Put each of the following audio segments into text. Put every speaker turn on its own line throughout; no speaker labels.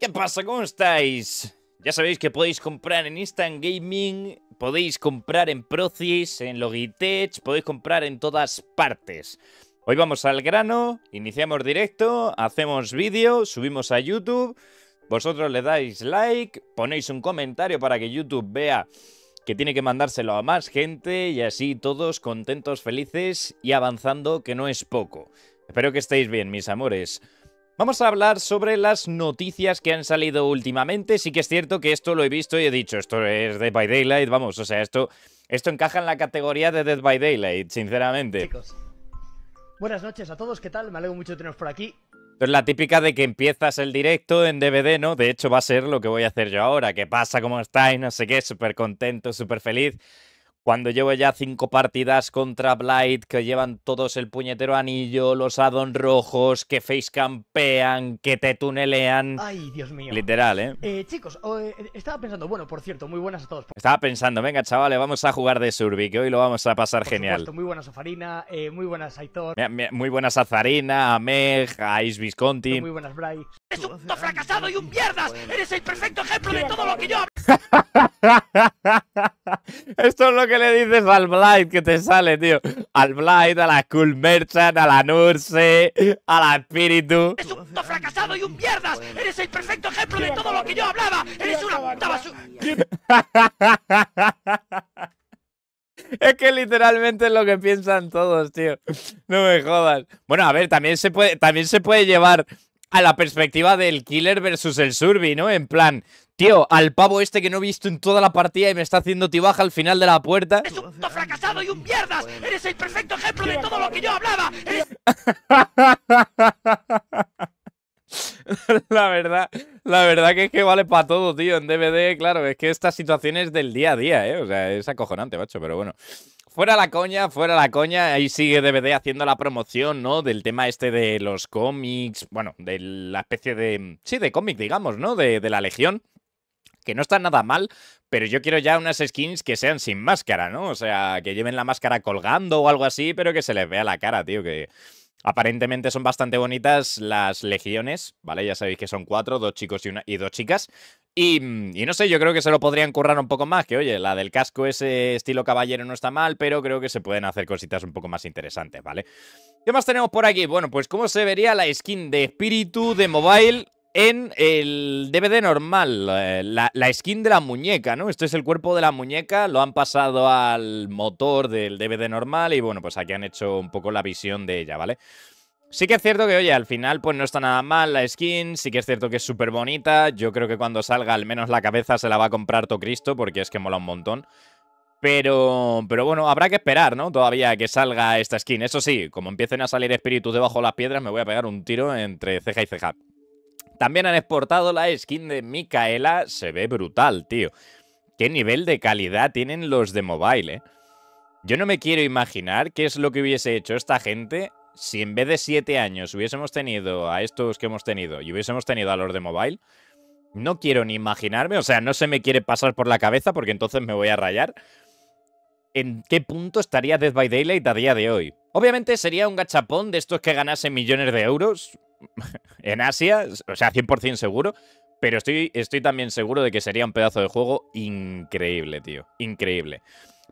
¿Qué pasa? ¿Cómo estáis? Ya sabéis que podéis comprar en Instant Gaming, podéis comprar en Procis, en Logitech, podéis comprar en todas partes. Hoy vamos al grano, iniciamos directo, hacemos vídeo, subimos a YouTube, vosotros le dais like, ponéis un comentario para que YouTube vea que tiene que mandárselo a más gente y así todos contentos, felices y avanzando, que no es poco. Espero que estéis bien, mis amores. Vamos a hablar sobre las noticias que han salido últimamente. Sí que es cierto que esto lo he visto y he dicho, esto es Dead by Daylight, vamos, o sea, esto, esto encaja en la categoría de Dead by Daylight, sinceramente. Chicos, buenas noches a todos, ¿qué tal? Me alegro mucho de teneros por aquí. Es la típica de que empiezas el directo en DVD, ¿no? De hecho, va a ser lo que voy a hacer yo ahora. ¿Qué pasa? ¿Cómo estáis? No sé qué, súper contento, súper feliz. Cuando llevo ya cinco partidas contra Blight, que llevan todos el puñetero anillo, los addon rojos, que face campean, que te tunelean. Ay, Dios mío. Literal, ¿eh? eh chicos, oh, eh, estaba pensando, bueno, por cierto, muy buenas a todos. Estaba pensando, venga, chavales, vamos a jugar de Surbi, que hoy lo vamos a pasar genial. Eh, muy buenas a Farina, muy buenas a Aitor. Muy buenas a Zarina, a Meg, a Ice Visconti. Muy buenas, Blight. ¡Es un fracasado y un mierdas! ¡Eres el perfecto ejemplo de todo lo que yo Esto es lo que le dices al Blight que te sale, tío. Al Blight, a la Cool Merchant, a la Nurse, a la Espíritu. ¡Es un puto fracasado y un mierdas! ¡Eres el perfecto ejemplo de todo lo que yo hablaba! ¡Eres una puta basura! Es que literalmente es lo que piensan todos, tío. No me jodas. Bueno, a ver, también se puede, también se puede llevar a la perspectiva del killer versus el surbi, ¿no? En plan, tío, al pavo este que no he visto en toda la partida y me está haciendo tibaja al final de la puerta. ¡Es un fracasado y un mierdas! ¡Eres el perfecto ejemplo de todo lo que yo hablaba! la verdad, la verdad que es que vale para todo, tío. En DVD, claro, es que estas situaciones del día a día, ¿eh? O sea, es acojonante, macho, pero bueno fuera la coña, fuera la coña, ahí sigue DVD haciendo la promoción, ¿no? Del tema este de los cómics, bueno, de la especie de... Sí, de cómic, digamos, ¿no? De, la Legión. Que no está nada mal, pero yo quiero ya unas skins que sean sin máscara, ¿no? O sea, que lleven la máscara colgando o algo así, pero que se les vea la cara, tío, que... Aparentemente son bastante bonitas las legiones, ¿vale? Ya sabéis que son cuatro, dos chicos y, una, y dos chicas, y, no sé, yo creo que se lo podrían currar un poco más, que oye, la del casco ese estilo caballero no está mal, pero creo que se pueden hacer cositas un poco más interesantes, ¿vale? ¿Qué más tenemos por aquí? Bueno, pues cómo se vería la skin de espíritu de mobile en el DVD normal, eh, la, la, skin de la muñeca, ¿no? Esto es el cuerpo de la muñeca, lo han pasado al motor del DVD normal y bueno, pues aquí han hecho un poco la visión de ella, ¿vale? vale Sí que es cierto que, oye, al final pues no está nada mal la skin, sí que es cierto que es súper bonita, yo creo que cuando salga al menos la cabeza se la va a comprar todo Cristo porque es que mola un montón. Pero, pero bueno, habrá que esperar, ¿no? Todavía que salga esta skin. Eso sí, como empiecen a salir espíritus debajo de las piedras, me voy a pegar un tiro entre ceja y ceja. También han exportado la skin de Micaela, se ve brutal, tío. Qué nivel de calidad tienen los de mobile, ¿eh? Yo no me quiero imaginar qué es lo que hubiese hecho esta gente si en vez de 7 años hubiésemos tenido a estos que hemos tenido y hubiésemos tenido a los de mobile, no quiero ni imaginarme, o sea, no se me quiere pasar por la cabeza porque entonces me voy a rayar. ¿En qué punto estaría Dead by Daylight a día de hoy? Obviamente sería un gachapón de estos que ganase millones de euros en Asia, o sea, 100% seguro, pero estoy, estoy también seguro de que sería un pedazo de juego increíble, tío, increíble.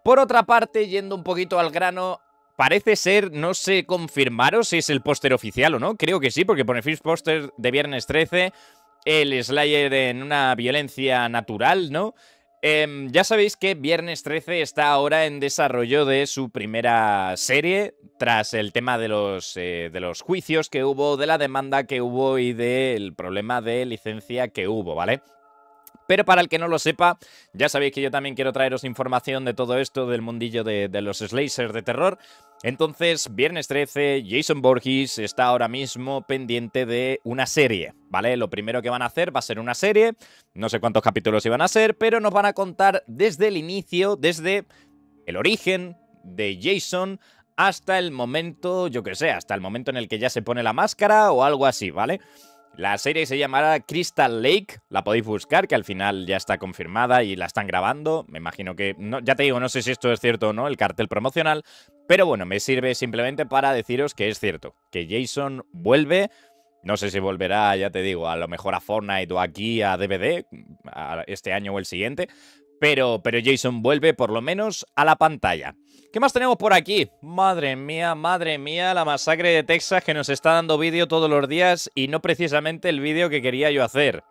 Por otra parte, yendo un poquito al grano, Parece ser, no sé confirmaros si es el póster oficial o no, creo que sí, porque pone First Póster de viernes 13, el Slayer en una violencia natural, ¿no? Em, ya sabéis que Viernes 13 está ahora en desarrollo de su primera serie, tras el tema de los, eh, de los juicios que hubo, de la demanda que hubo y del problema de licencia que hubo, ¿vale? Pero para el que no lo sepa, ya sabéis que yo también quiero traeros información de todo esto, del mundillo de, los slasers de terror. Entonces, viernes 13, Jason Borges está ahora mismo pendiente de una serie, ¿vale? Lo primero que van a hacer va a ser una serie, no sé cuántos capítulos iban a ser, pero nos van a contar desde el inicio, desde el origen de Jason hasta el momento, yo que sé, hasta el momento en el que ya se pone la máscara o algo así, ¿vale? La serie se llamará Crystal Lake, la podéis buscar, que al final ya está confirmada y la están grabando. Me imagino que, no, ya te digo, no sé si esto es cierto o no, el cartel promocional, pero bueno, me sirve simplemente para deciros que es cierto, que Jason vuelve. No sé si volverá, ya te digo, a lo mejor a Fortnite o aquí a DVD, este año o el siguiente, pero, pero Jason vuelve por lo menos a la pantalla. ¿Qué más tenemos por aquí? Madre mía, madre mía, la masacre de Texas que nos está dando vídeo todos los días y no precisamente el vídeo que quería yo hacer.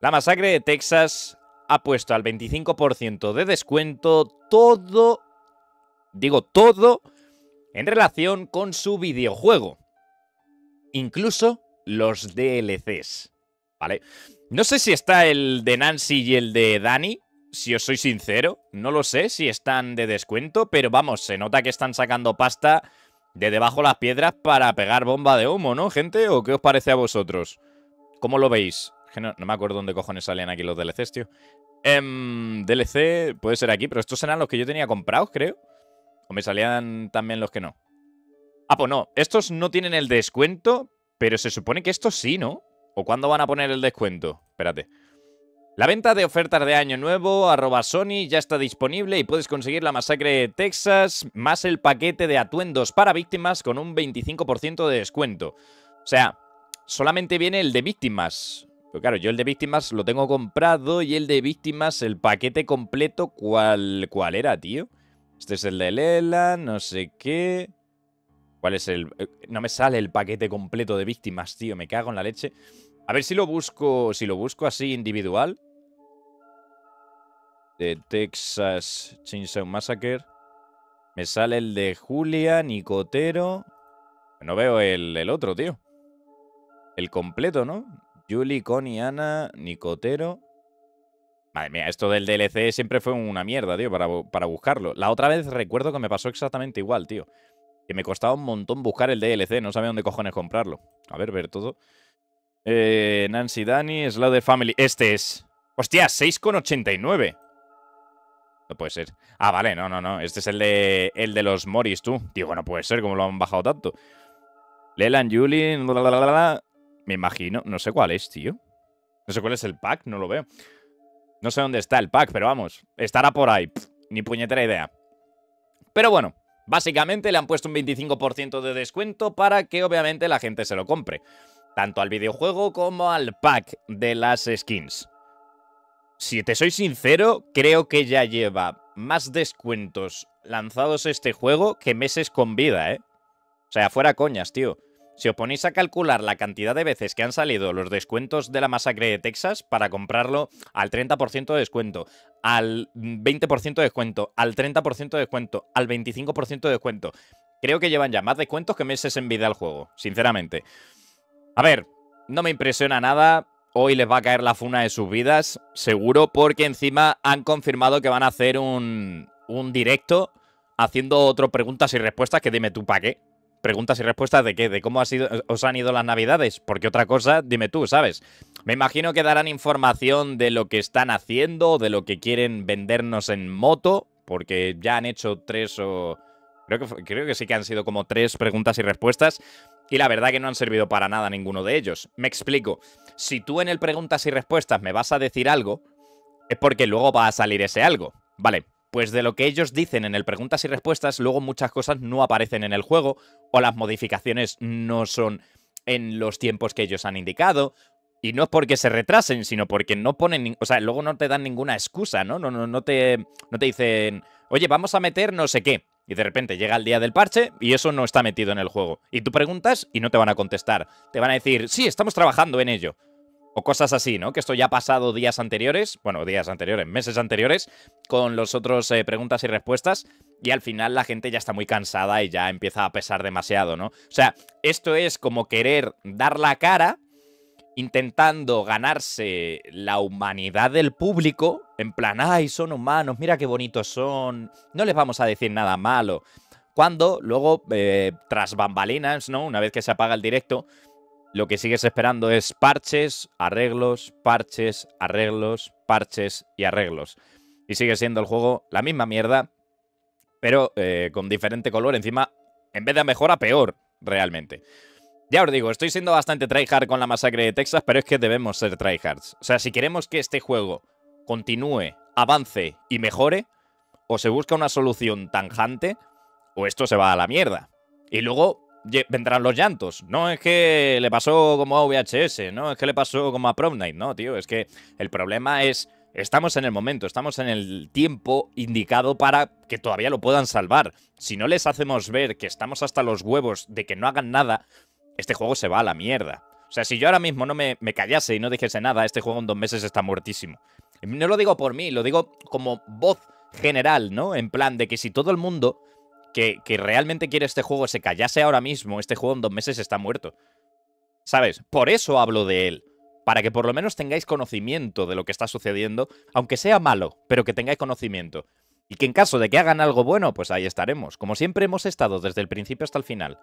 La masacre de Texas ha puesto al 25% de descuento todo, digo todo, en relación con su videojuego. Incluso los DLCs. ¿Vale? No sé si está el de Nancy y el de Dani, si os soy sincero. No lo sé si están de descuento, pero vamos, se nota que están sacando pasta de debajo las piedras para pegar bomba de humo, ¿no, gente? ¿O qué os parece a vosotros? ¿Cómo lo veis? No, no me acuerdo dónde cojones salían aquí los DLCs, tío. Em, DLC puede ser aquí, pero estos eran los que yo tenía comprados, creo. O me salían también los que no. Ah, pues no. Estos no tienen el descuento, pero se supone que estos sí, ¿no? ¿O cuándo van a poner el descuento? Espérate. La venta de ofertas de año nuevo, arroba Sony, ya está disponible y puedes conseguir la masacre de Texas más el paquete de atuendos para víctimas con un 25% de descuento. O sea, solamente viene el de víctimas. Pero pues claro, yo el de víctimas lo tengo comprado y el de víctimas, el paquete completo, ¿cuál, cuál era, tío? Este es el de Lela, no sé qué... ¿Cuál es el...? Eh, no me sale el paquete completo de víctimas, tío. Me cago en la leche. A ver si lo busco... Si lo busco así individual. De Texas Chainsaw Massacre. Me sale el de Julia, Nicotero... No veo el, el otro, tío. El completo, ¿no? Julie, Connie, Ana, Nicotero... Madre mía, esto del DLC siempre fue una mierda, tío, para, para buscarlo. La otra vez recuerdo que me pasó exactamente igual, tío. Que me costaba un montón buscar el DLC, no sabía dónde cojones comprarlo. A ver, ver todo. Eh, Nancy Dani, de Family. Este es. Hostia, 6,89. No puede ser. Ah, vale, no, no, no. Este es el de, el de los Moris, tú. Digo, no puede ser, como lo han bajado tanto? Leland, Julie, me imagino. No sé cuál es, tío. No sé cuál es el pack, no lo veo. No sé dónde está el pack, pero vamos, estará por ahí. ni puñetera idea. Pero bueno, Básicamente le han puesto un 25% de descuento para que obviamente la gente se lo compre, tanto al videojuego como al pack de las skins. Si te soy sincero, creo que ya lleva más descuentos lanzados este juego que meses con vida, ¿eh? O sea, fuera coñas, tío. Si os ponéis a calcular la cantidad de veces que han salido los descuentos de la masacre de Texas para comprarlo al 30% de descuento, al 20% mm, de descuento, al 30% de descuento, al 25% de descuento, creo que llevan ya más descuentos que meses en vida al juego, sinceramente. A ver, no me impresiona nada. Hoy les va a caer la funa de sus vidas, seguro, porque encima han confirmado que van a hacer un, un directo haciendo otro preguntas y respuestas que dime tú para qué preguntas y respuestas de qué, de cómo sido, os han ido las navidades, porque otra cosa, dime tú, ¿sabes? Me imagino que darán información de lo que están haciendo, de lo que quieren vendernos en moto, porque ya han hecho tres o... Creo que, creo que sí que han sido como tres preguntas y respuestas. Y la verdad que no han servido para nada ninguno de ellos. Me explico. Si tú en el preguntas y respuestas me vas a decir algo, es porque luego va a salir ese algo. Vale, pues de lo que ellos dicen en el preguntas y respuestas, luego muchas cosas no aparecen en el juego o las modificaciones no son en los tiempos que ellos han indicado. Y no es porque se retrasen, sino porque no ponen, o sea, luego no te dan ninguna excusa, ¿no? No, no, no te, no te dicen, oye, vamos a meter no sé qué. Y de repente llega el día del parche y eso no está metido en el juego. Y tú preguntas y no te van a contestar. Te van a decir, sí, estamos trabajando en ello o cosas así, ¿no? Que esto ya ha pasado días anteriores, bueno, días anteriores, meses anteriores, con los otros eh, preguntas y respuestas, y al final la gente ya está muy cansada y ya empieza a pesar demasiado, ¿no? O sea, esto es como querer dar la cara intentando ganarse la humanidad del público, en plan, ay, son humanos, mira qué bonitos son, no les vamos a decir nada malo. Cuando luego, eh, tras bambalinas, ¿no? Una vez que se apaga el directo, lo que sigues esperando es parches, arreglos, parches, arreglos, parches y arreglos. Y sigue siendo el juego la misma mierda, pero eh, con diferente color. Encima, en vez de mejor, a peor, realmente. Ya os digo, estoy siendo bastante tryhard con la masacre de Texas, pero es que debemos ser tryhards. O sea, si queremos que este juego continúe, avance y mejore, o se busca una solución tanjante, o esto se va a la mierda. Y luego, vendrán los llantos. No es que le pasó como a VHS, no es que le pasó como a Prom no, tío. Es que el problema es. Estamos en el momento, estamos en el tiempo indicado para que todavía lo puedan salvar. Si no les hacemos ver que estamos hasta los huevos de que no hagan nada, este juego se va a la mierda. O sea, si yo ahora mismo no me, me callase y no dijese nada, este juego en dos meses está muertísimo. No lo digo por mí, lo digo como voz general, ¿no? En plan de que si todo el mundo que, realmente quiere este juego se callase ahora mismo, este juego en dos meses está muerto. ¿Sabes? Por eso hablo de él. Para que por lo menos tengáis conocimiento de lo que está sucediendo, aunque sea malo, pero que tengáis conocimiento. Y que en caso de que hagan algo bueno, pues ahí estaremos. Como siempre hemos estado desde el principio hasta el final.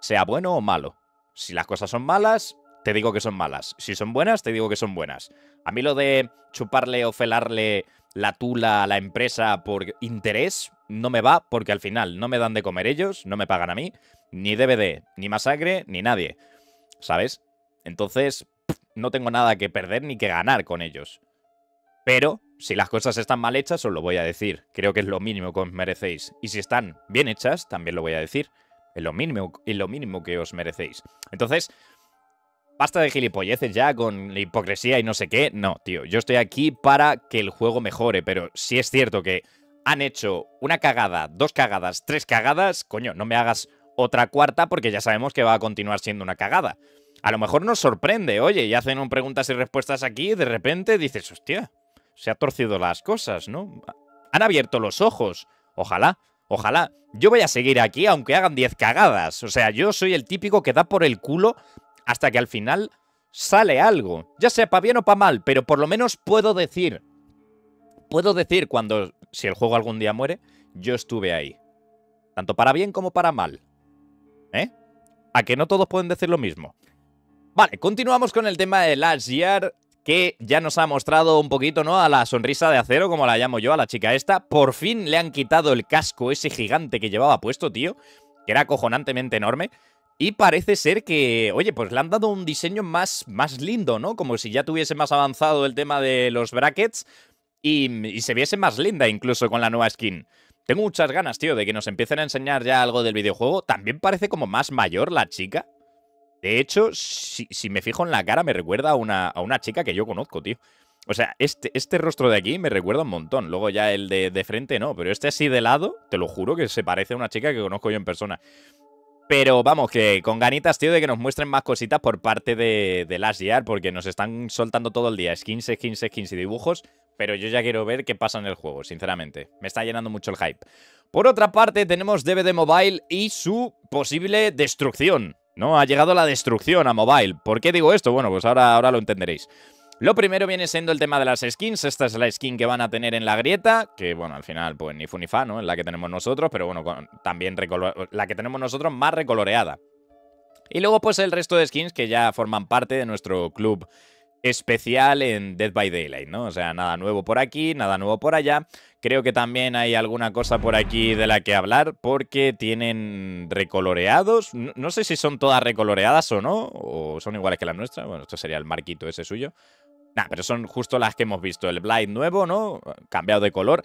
Sea bueno o malo. Si las cosas son malas, te digo que son malas. Si son buenas, te digo que son buenas. A mí lo de chuparle o felarle la tula a la empresa por interés, no me va porque al final no me dan de comer ellos, no me pagan a mí, ni DVD, ni Masacre, ni nadie. ¿Sabes? Entonces, no tengo nada que perder ni que ganar con ellos. Pero, si las cosas están mal hechas, os lo voy a decir. Creo que es lo mínimo que os merecéis. Y si están bien hechas, también lo voy a decir. Es lo mínimo, es lo mínimo que os merecéis. Entonces, basta de gilipolleces ya con la hipocresía y no sé qué. No, tío, yo estoy aquí para que el juego mejore, pero sí es cierto que han hecho una cagada, dos cagadas, tres cagadas, coño, no me hagas otra cuarta porque ya sabemos que va a continuar siendo una cagada. A lo mejor nos sorprende, oye, y hacen preguntas y respuestas aquí y de repente dices, hostia, se ha torcido las cosas, ¿no? Han abierto los ojos. Ojalá, ojalá. Yo voy a seguir aquí aunque hagan diez cagadas. O sea, yo soy el típico que da por el culo hasta que al final sale algo. Ya sea pa' bien o para mal, pero por lo menos puedo decir. Puedo decir cuando si el juego algún día muere, yo estuve ahí. Tanto para bien como para mal. ¿Eh? A que no todos pueden decir lo mismo. Vale, continuamos con el tema de Last Year, que ya nos ha mostrado un poquito, ¿no? A la sonrisa de acero, como la llamo yo, a la chica esta. Por fin le han quitado el casco ese gigante que llevaba puesto, tío, que era cojonantemente enorme. Y parece ser que, oye, pues le han dado un diseño más, más lindo, ¿no? Como si ya tuviese más avanzado el tema de los brackets, y, se viese más linda incluso con la nueva skin. Tengo muchas ganas, tío, de que nos empiecen a enseñar ya algo del videojuego. También parece como más mayor la chica. De hecho, si, me fijo en la cara, me recuerda a una, a una, chica que yo conozco, tío. O sea, este, este rostro de aquí me recuerda un montón. Luego ya el de, frente no, pero este así de lado, te lo juro que se parece a una chica que conozco yo en persona. Pero vamos, que con ganitas, tío, de que nos muestren más cositas por parte de, de Last Year, porque nos están soltando todo el día skins, skins, skins y dibujos pero yo ya quiero ver qué pasa en el juego, sinceramente. Me está llenando mucho el hype. Por otra parte, tenemos DVD Mobile y su posible destrucción. ¿No? Ha llegado la destrucción a Mobile. ¿Por qué digo esto? Bueno, pues ahora, ahora lo entenderéis. Lo primero viene siendo el tema de las skins. Esta es la skin que van a tener en la grieta, que bueno, al final, pues ni fu ni fa, ¿no? Es la que tenemos nosotros, pero bueno, también la que tenemos nosotros más recoloreada. Y luego, pues el resto de skins que ya forman parte de nuestro club especial en Dead by Daylight, ¿no? O sea, nada nuevo por aquí, nada nuevo por allá. Creo que también hay alguna cosa por aquí de la que hablar porque tienen recoloreados. No, sé si son todas recoloreadas o no, o son iguales que las nuestras. Bueno, esto sería el marquito ese suyo. Nah, pero son justo las que hemos visto. El Blind nuevo, ¿no? Cambiado de color.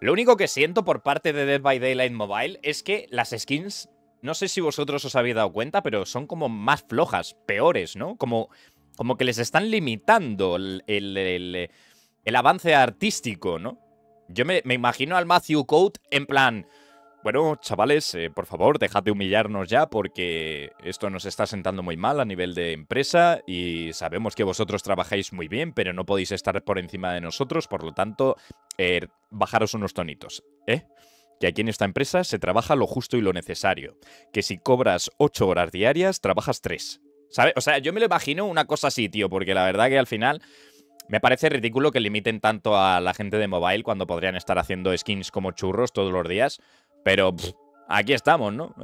Lo único que siento por parte de Dead by Daylight Mobile es que las skins, no sé si vosotros os habéis dado cuenta, pero son como más flojas, peores, ¿no? Como como que les están limitando el, avance artístico, ¿no? Yo me, imagino al Matthew Coat en plan, bueno, chavales, eh, por favor, dejad de humillarnos ya porque esto nos está sentando muy mal a nivel de empresa y sabemos que vosotros trabajáis muy bien, pero no podéis estar por encima de nosotros, por lo tanto, eh, bajaros unos tonitos, ¿eh? que aquí en esta empresa se trabaja lo justo y lo necesario, que si cobras 8 horas diarias, trabajas 3. O sea, yo me lo imagino una cosa así, tío, porque la verdad que al final me parece ridículo que limiten tanto a la gente de mobile cuando podrían estar haciendo skins como churros todos los días. Pero aquí estamos, ¿no?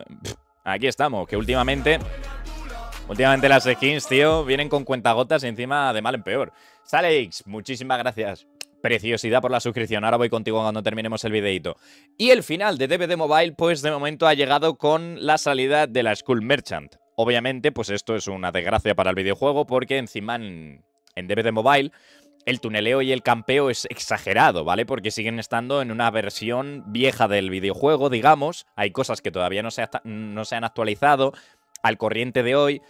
aquí estamos, que últimamente... Últimamente las skins, tío, vienen con cuentagotas y encima de mal en peor. Salex, muchísimas gracias preciosidad por la suscripción. Ahora voy contigo cuando terminemos el videito. Y el final de DVD Mobile, pues de momento ha llegado con la salida de la School Merchant. Obviamente, pues esto es una desgracia para el videojuego porque encima en, en DVD Mobile el tuneleo y el campeo es exagerado, ¿vale? Porque siguen estando en una versión vieja del videojuego, digamos. Hay cosas que todavía no se, no se han actualizado al corriente de hoy.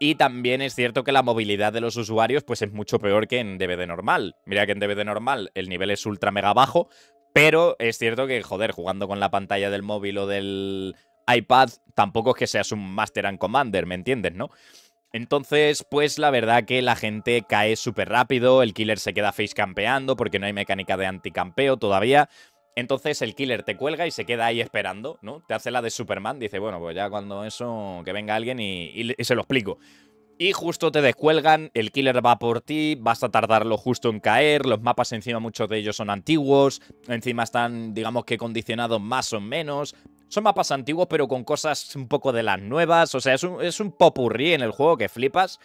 Y también es cierto que la movilidad de los usuarios pues es mucho peor que en DVD normal. Mira que en DVD normal el nivel es ultra mega bajo, pero es cierto que, joder, jugando con la pantalla del móvil o del, iPad tampoco es que seas un Master and Commander, ¿me entiendes, no? Entonces, pues la verdad que la gente cae súper rápido, el killer se queda face campeando porque no hay mecánica de anticampeo todavía. Entonces el killer te cuelga y se queda ahí esperando, ¿no? Te hace la de Superman, dice, bueno, pues ya cuando eso, que venga alguien y, y se lo explico. Y justo te descuelgan, el killer va por ti, vas a tardarlo justo en caer, los mapas encima muchos de ellos son antiguos, encima están digamos que condicionados más o menos, son mapas antiguos, pero con cosas un poco de las nuevas. O sea, es un, es popurrí en el juego que flipas.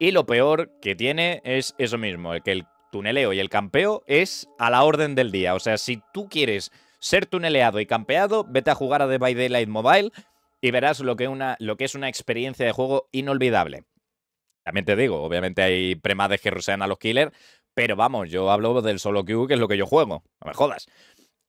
Y lo peor que tiene es eso mismo, el que el tuneleo y el campeo es a la orden del día. O sea, si tú quieres ser tuneleado y campeado, vete a jugar a The By Daylight Mobile y verás lo que, una, lo que es una experiencia de juego inolvidable. También te digo, obviamente hay premades que rusean a los killers, pero vamos, yo hablo del solo queue, que es lo que yo juego. No me jodas.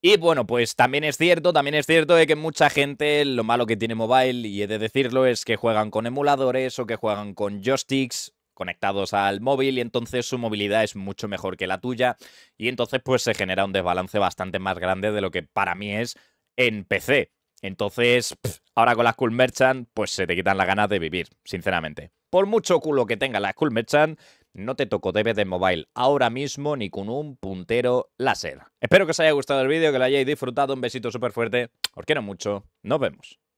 Y bueno, pues también es cierto, también es cierto de que mucha gente, lo malo que tiene mobile, y he de decirlo, es que juegan con emuladores o que juegan con joysticks conectados al móvil y entonces su movilidad es mucho mejor que la tuya y entonces pues se genera un desbalance bastante más grande de lo que para mí es en PC. Entonces, ahora con las Cool Merchant, pues se te quitan las ganas de vivir, sinceramente. Por mucho culo que tenga la Cool Merchant, no te toco de Mobile ahora mismo ni con un puntero láser. Espero que os haya gustado el vídeo, que lo hayáis disfrutado. Un besito súper fuerte. Os quiero mucho. Nos vemos.